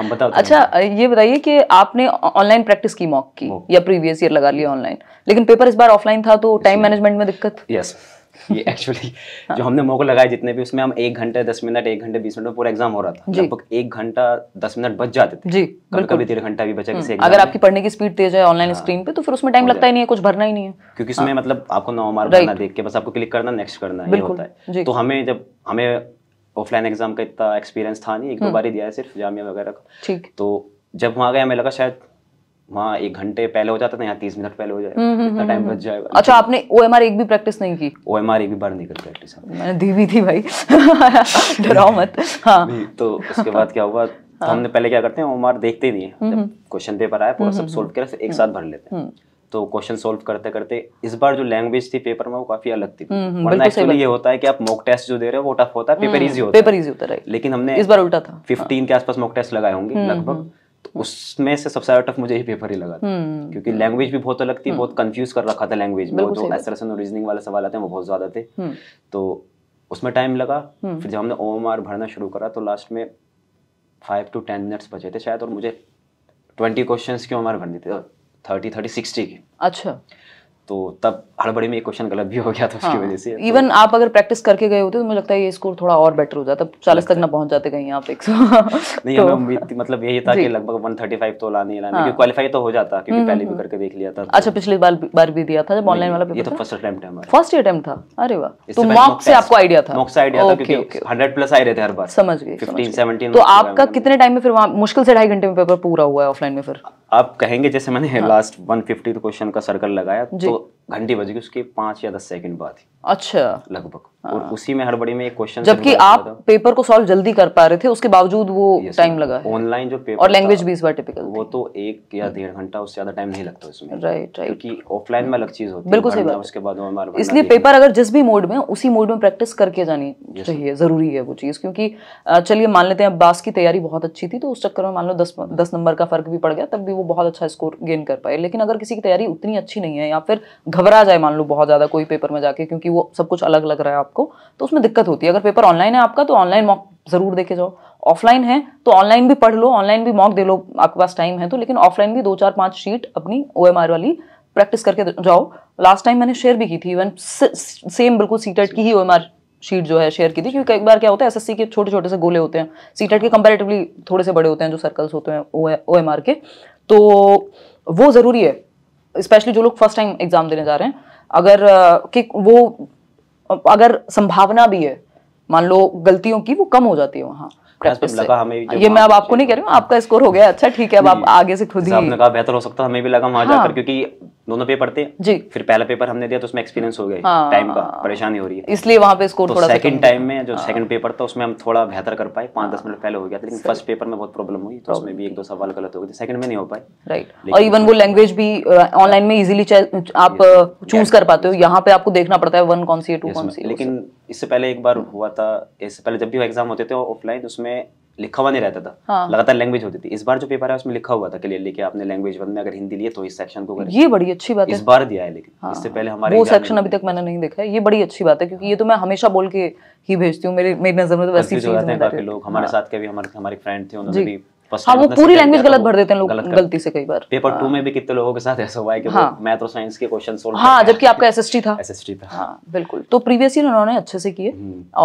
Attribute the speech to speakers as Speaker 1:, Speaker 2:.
Speaker 1: हम बताओ अच्छा
Speaker 2: ये बताइए कि आपने ऑनलाइन प्रैक्टिस की मॉक की या प्रीवियस ईयर लगा लिया ऑनलाइन लेकिन पेपर इस बार ऑफलाइन था तो टाइम मैनेजमेंट में दिक्कत
Speaker 1: यस ये एक्चुअली हाँ। जो हमने मॉक लगाए जितने भी उसमें हम एक घंटे दस मिनट एक घंटे बीस मिनट पूरा एग्जाम हो रहा था लगभग एक घंटा दस मिनट बच जाते थे जी कभी कभी डेढ़ घंटा भी बचा हम्म। किसी अगर आपकी
Speaker 2: पढ़ने की स्पीड तेज है ऑनलाइन हाँ। स्क्रीन पे तो फिर उसमें टाइम लगता ही नहीं है कुछ भरना ही नहीं है
Speaker 1: क्योंकि उसमें हाँ। मतलब आपको नौ मार्क देख के बस आपको क्लिक करना नेक्स्ट करना ये होता है तो हमें जब हमें ऑफलाइन एग्जाम का इतना एक्सपीरियंस था नहीं एक दो हम्म। बार ही दिया है सिर्फ जामिया वगैरह का ठीक तो जब वहाँ गया मैं लगा शायद वहाँ एक घंटे पहले हो जाता था यहाँ तीस मिनट पहले हो जाए हम्म, हम्म, इतना टाइम बच जाएगा अच्छा
Speaker 2: आपने ओ एम आर एक भी प्रैक्टिस नहीं की
Speaker 1: ओ एम आर एक भी बार नहीं करी प्रैक्टिस
Speaker 2: मैंने दी भी थी भाई
Speaker 1: डराओ मत हाँ तो उसके बाद क्या हुआ हाँ। हमने पहले क्या करते हैं ओ एम आर देखते ही नहीं है क्वेश्चन पेपर आया पूरा सब सोल्व किया एक साथ भर लेते हैं तो क्वेश्चन सोल्व करते करते इस बार जो लैंग्वेज थी पेपर में वो काफी अलग थी एक्चुअली हम्म, हम्म, ये होता है कि आप मॉक टेस्ट जो दे रहे हो वो टफ होता है पेपर इजी हम्म, होता है लेकिन हमने इस बार उल्टा था फिफ्टीन के आसपास मॉक टेस्ट लगाए होंगे लगभग तो उसमें से सबसे ज्यादा टफ मुझे ही पेपर ही लगा था क्योंकि लैंग्वेज भी बहुत अलग थी बहुत कंफ्यूज कर रखा था लैंग्वेज में जो एसरसन और रीजनिंग वाले सवाल आते हैं वो बहुत ज्यादा थे तो उसमें टाइम लगा फिर जब हमने ओ भरना शुरू करा तो लास्ट में फाइव टू टेन मिनट्स बचे थे शायद और मुझे ट्वेंटी क्वेश्चन की ओ भरनी थी थर्टी थर्टी सिक्सटी की अच्छा तो तब हड़बड़ी में एक क्वेश्चन गलत भी हो गया था हाँ, उसकी वजह से इवन तो, आप
Speaker 2: अगर प्रैक्टिस करके गए होते तो मुझे लगता है ये स्कोर थोड़ा और बेटर हो जाता चालीस तक ना पहुंच जाते कहीं आप एक नहीं तो,
Speaker 1: हमें मतलब यही था कि लगभग वन थर्टी फाइव तो लाने लाने हाँ, क्वालिफाई तो हो जाता क्योंकि हम्म, पहले हम्म, भी हम्म। करके देख लिया था तो अच्छा
Speaker 2: पिछली बार बार भी दिया था जब ऑनलाइन वाला ये तो फर्स्ट अटेम्प्ट था फर्स्ट अटेम्प्ट था अरे वाह तो मॉक से आपको आइडिया
Speaker 1: था मॉक से आइडिया था क्योंकि हंड्रेड प्लस आए रहे थे हर बार समझ गए तो आपका
Speaker 2: कितने टाइम में फिर मुश्किल से ढाई घंटे में पेपर पूरा हुआ है ऑफलाइन में फिर
Speaker 1: आप कहेंगे जैसे मैंने हाँ। लास्ट 150 क्वेश्चन का सर्कल लगाया तो घंटी बज गई उसके पांच या दस सेकंड बाद अच्छा लगभग हाँ। और उसी में हड़बड़ी में एक क्वेश्चन जबकि आप
Speaker 2: पेपर को सॉल्व जल्दी कर पा रहे थे उसके बावजूद वो टाइम लगा ऑनलाइन
Speaker 1: जो पेपर और लैंग्वेज भी इस बार टिपिकल वो तो एक या डेढ़ घंटा उससे ज्यादा टाइम नहीं लगता उसमें राइट राइट क्योंकि ऑफलाइन में अलग चीज होती है बिल्कुल सही बात उसके बाद इसलिए पेपर
Speaker 2: अगर जिस भी मोड में उसी मोड में प्रैक्टिस करके जानी चाहिए जरूरी है वो चीज क्योंकि चलिए मान लेते हैं बास की तैयारी बहुत अच्छी थी तो उस चक्कर में मान लो दस दस नंबर का फर्क भी पड़ गया तब भी वो बहुत अच्छा स्कोर गेन कर पाए लेकिन अगर किसी की तैयारी उतनी अच्छी नहीं है या फिर घबरा जाए मान लो बहुत ज़्यादा कोई पेपर में जाके क्योंकि वो सब कुछ अलग लग रहा है आपको तो उसमें दिक्कत होती है अगर पेपर ऑनलाइन है आपका तो ऑनलाइन मॉक ज़रूर देखे जाओ ऑफलाइन है तो ऑनलाइन भी पढ़ लो ऑनलाइन भी मॉक दे लो आपके पास टाइम है तो लेकिन ऑफलाइन भी दो चार पाँच शीट अपनी ओ वाली प्रैक्टिस करके जाओ लास्ट टाइम मैंने शेयर भी की थी इवन सेम बिल्कुल सीटेट e की ही ओ शीट जो है शेयर की थी क्योंकि कई बार क्या होता है एसएससी के छोटे छोटे से गोले होते हैं सीटेट e के कंपेरेटिवली थोड़े से बड़े होते हैं जो सर्कल्स होते हैं ओ के तो वो ज़रूरी है स्पेशली जो लोग फर्स्ट टाइम एग्जाम देने जा रहे हैं अगर कि वो अगर संभावना भी है मान लो गलतियों की वो कम हो जाती है वहाँ ये मैं अब आपको नहीं कह रही हूँ आपका स्कोर हो गया अच्छा ठीक है अब आप आगे से खुद ही
Speaker 1: बेहतर हो सकता है हमें भी लगा वहाँ हाँ। जाकर क्योंकि दोनों पेपर थे जी फिर पहला पेपर हमने दिया तो उसमें एक्सपीरियंस हो गया हाँ। टाइम का परेशानी हो रही है
Speaker 2: इसलिए वहाँ पे स्कोर तो थोड़ा सेकंड
Speaker 1: टाइम में जो सेकंड हाँ। पेपर था उसमें हम थोड़ा बेहतर कर पाए पांच दस हाँ। मिनट पहले हो गया लेकिन फर्स्ट पेपर में बहुत प्रॉब्लम हुई तो उसमें भी एक दो सवाल गलत हो गए सेकंड में नहीं हो पाए राइट और इवन वो
Speaker 2: लैंग्वेज भी ऑनलाइन में इजिली आप चूज कर पाते हो यहाँ पे आपको देखना पड़ता है वन कौन सी है टू कौन सी लेकिन
Speaker 1: इससे पहले एक बार हुआ था इससे पहले जब भी एग्जाम होते थे ऑफलाइन उसमें लिखा हुआ नहीं रहता था हाँ। लगातार लैंग्वेज होती थी इस बार जो पेपर है उसमें लिखा हुआ था क्लियर लेके आपने लैंग्वेज वन में अगर हिंदी लिए तो इस सेक्शन को करें। ये बड़ी अच्छी बात है इस बार दिया है लेकिन हाँ। इससे पहले हमारे वो सेक्शन अभी
Speaker 2: तक मैंने नहीं देखा है ये बड़ी अच्छी बात है क्योंकि ये तो मैं हमेशा बोल के ही भेजती हूँ मेरी मेरी नजर में तो वैसी चीज है काफी लोग हमारे हाँ। साथ
Speaker 1: के भी हमारे हमारे फ्रेंड थे उन्होंने भी हाँ वो पूरी लैंग्वेज तो गलत भर देते हैं लोग गलती से कई बार पेपर टू हाँ। में भी कितने लोगों के साथ ऐसा हुआ है कि हाँ, मैथ और साइंस
Speaker 2: के क्वेश्चन सोल्व हाँ जबकि आपका एसएसटी था एसएसटी था हाँ बिल्कुल तो प्रीवियस ईयर उन्होंने अच्छे से किए हम्म। और